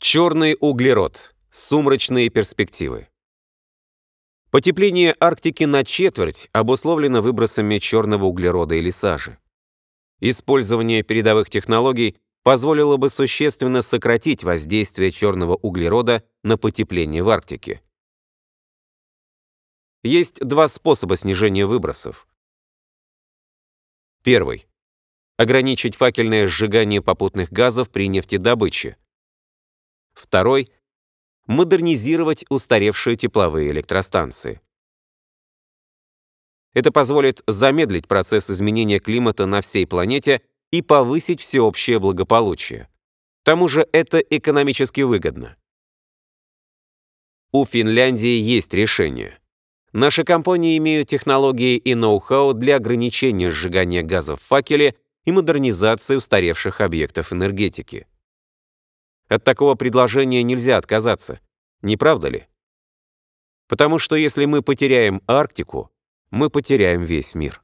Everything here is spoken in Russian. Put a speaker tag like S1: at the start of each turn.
S1: Черный углерод. Сумрачные перспективы. Потепление Арктики на четверть обусловлено выбросами черного углерода или сажи. Использование передовых технологий позволило бы существенно сократить воздействие черного углерода на потепление в Арктике. Есть два способа снижения выбросов. Первый. Ограничить факельное сжигание попутных газов при нефтедобыче – Второй — модернизировать устаревшие тепловые электростанции. Это позволит замедлить процесс изменения климата на всей планете и повысить всеобщее благополучие. К тому же это экономически выгодно. У Финляндии есть решение. Наши компании имеют технологии и ноу-хау для ограничения сжигания газа в факеле и модернизации устаревших объектов энергетики. От такого предложения нельзя отказаться. Не правда ли? Потому что если мы потеряем Арктику, мы потеряем весь мир.